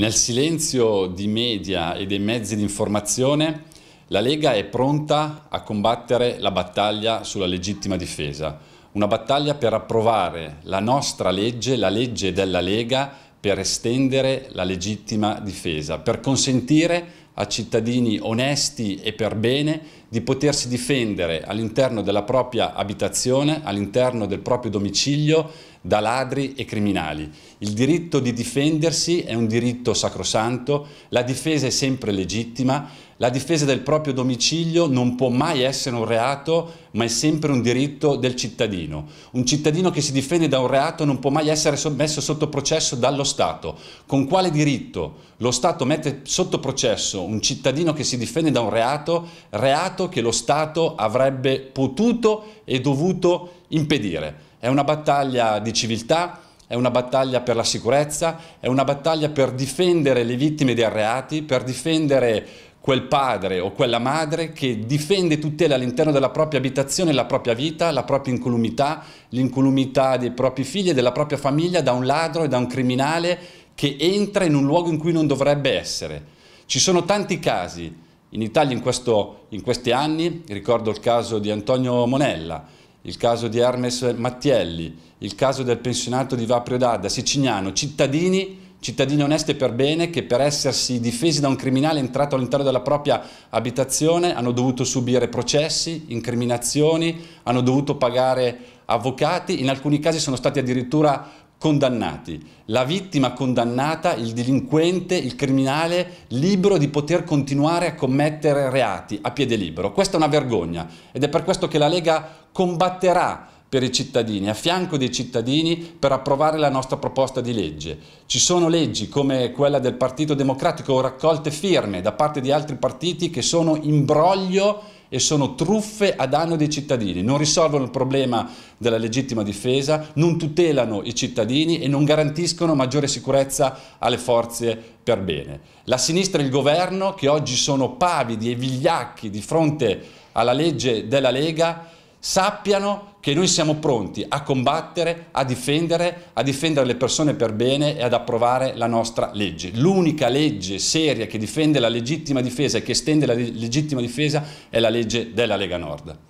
Nel silenzio di media e dei mezzi di informazione, la Lega è pronta a combattere la battaglia sulla legittima difesa, una battaglia per approvare la nostra legge, la legge della Lega, per estendere la legittima difesa, per consentire a cittadini onesti e per bene di potersi difendere all'interno della propria abitazione, all'interno del proprio domicilio da ladri e criminali. Il diritto di difendersi è un diritto sacrosanto, la difesa è sempre legittima, la difesa del proprio domicilio non può mai essere un reato, ma è sempre un diritto del cittadino. Un cittadino che si difende da un reato non può mai essere messo sotto processo dallo Stato. Con quale diritto lo Stato mette sotto processo un cittadino che si difende da un reato, reato che lo Stato avrebbe potuto e dovuto impedire? È una battaglia di civiltà, è una battaglia per la sicurezza, è una battaglia per difendere le vittime dei reati, per difendere quel padre o quella madre che difende e tutela all'interno della propria abitazione la propria vita, la propria incolumità, l'incolumità dei propri figli e della propria famiglia da un ladro e da un criminale che entra in un luogo in cui non dovrebbe essere. Ci sono tanti casi in Italia in, questo, in questi anni, ricordo il caso di Antonio Monella, il caso di Hermes Mattielli, il caso del pensionato di Vaprio Dadda, Sicignano, cittadini cittadini onesti per bene che per essersi difesi da un criminale entrato all'interno della propria abitazione hanno dovuto subire processi, incriminazioni, hanno dovuto pagare avvocati, in alcuni casi sono stati addirittura condannati. La vittima condannata, il delinquente, il criminale, libero di poter continuare a commettere reati a piede libero. Questa è una vergogna ed è per questo che la Lega combatterà per i cittadini, a fianco dei cittadini per approvare la nostra proposta di legge. Ci sono leggi come quella del Partito Democratico o raccolte firme da parte di altri partiti che sono imbroglio e sono truffe a danno dei cittadini, non risolvono il problema della legittima difesa, non tutelano i cittadini e non garantiscono maggiore sicurezza alle forze per bene. La sinistra e il governo, che oggi sono pavidi e vigliacchi di fronte alla legge della Lega, sappiano che noi siamo pronti a combattere, a difendere, a difendere le persone per bene e ad approvare la nostra legge. L'unica legge seria che difende la legittima difesa e che estende la legittima difesa è la legge della Lega Nord.